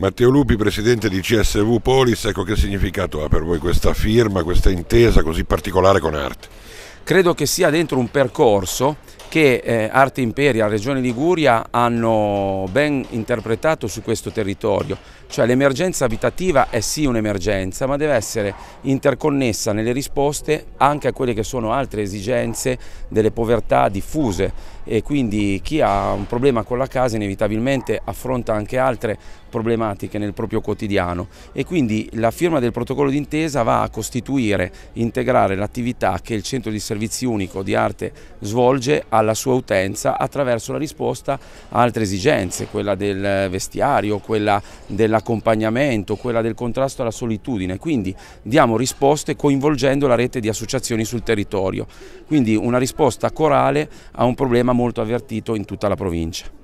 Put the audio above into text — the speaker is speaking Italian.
Matteo Lupi, presidente di CSV Polis, ecco che significato ha per voi questa firma, questa intesa così particolare con Arte? Credo che sia dentro un percorso che eh, Arte Imperia, Regione Liguria hanno ben interpretato su questo territorio, cioè l'emergenza abitativa è sì un'emergenza ma deve essere interconnessa nelle risposte anche a quelle che sono altre esigenze delle povertà diffuse e quindi chi ha un problema con la casa inevitabilmente affronta anche altre problematiche nel proprio quotidiano e quindi la firma del protocollo d'intesa va a costituire, integrare l'attività che il centro di servizi unico di arte svolge alla sua utenza attraverso la risposta a altre esigenze, quella del vestiario, quella dell'accompagnamento, quella del contrasto alla solitudine, quindi diamo risposte coinvolgendo la rete di associazioni sul territorio, quindi una risposta corale a un problema molto avvertito in tutta la provincia.